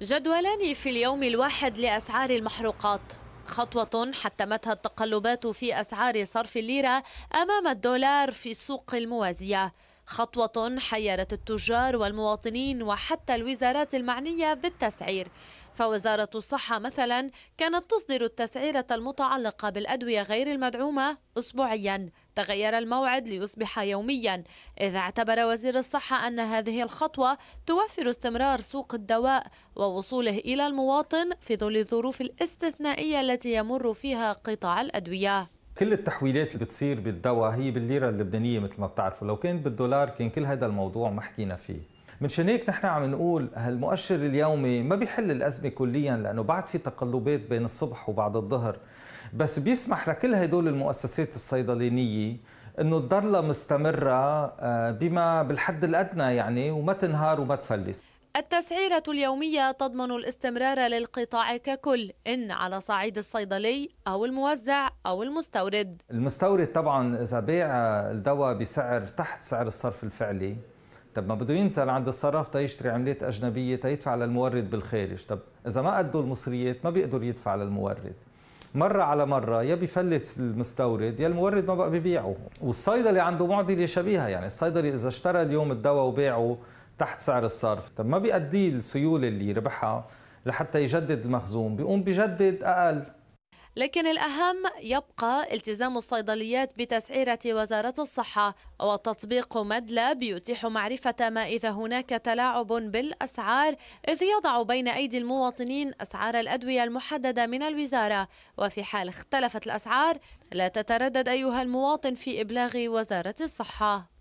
جدولان في اليوم الواحد لأسعار المحروقات خطوة حتمتها التقلبات في أسعار صرف الليرة أمام الدولار في السوق الموازية خطوة حيرت التجار والمواطنين وحتى الوزارات المعنية بالتسعير فوزارة الصحة مثلا كانت تصدر التسعيرة المتعلقة بالأدوية غير المدعومة أسبوعيا تغير الموعد ليصبح يوميا إذا اعتبر وزير الصحة أن هذه الخطوة توفر استمرار سوق الدواء ووصوله إلى المواطن في ظل الظروف الاستثنائية التي يمر فيها قطاع الأدوية كل التحويلات اللي بتصير بالدواء هي بالليره اللبنانيه مثل ما بتعرفوا لو كانت بالدولار كان كل هذا الموضوع ما حكينا فيه من هيك نحن عم نقول هالمؤشر اليومي ما بيحل الازمه كليا لانه بعد في تقلبات بين الصبح وبعد الظهر بس بيسمح لكل هدول المؤسسات الصيدلينيه انه تضلها مستمره آه، بما بالحد الادنى يعني وما تنهار وما تفلس التسعيرة اليومية تضمن الاستمرار للقطاع ككل إن على صعيد الصيدلي أو الموزع أو المستورد المستورد طبعا إذا بيع الدواء بسعر تحت سعر الصرف الفعلي طب ما بده ينزل عند الصراف تيشتري عملات أجنبية تيدفع للمورد بالخارج طب إذا ما أدوا المصريات ما بيقدر يدفع للمورد مرة على مرة يا بفلت المستورد يا المورد ما بقى ببيعه والصيدلي عنده معضلة شبيهة يعني الصيدلي إذا اشترى اليوم الدواء وباعه تحت سعر الصرف طب ما بيأدي السيولة اللي ربحها لحتى يجدد المخزون بيقوم بجدد أقل لكن الأهم يبقى التزام الصيدليات بتسعيرة وزارة الصحة وتطبيق مدلب يتيح معرفة ما إذا هناك تلاعب بالأسعار إذ يضع بين أيدي المواطنين أسعار الأدوية المحددة من الوزارة وفي حال اختلفت الأسعار لا تتردد أيها المواطن في إبلاغ وزارة الصحة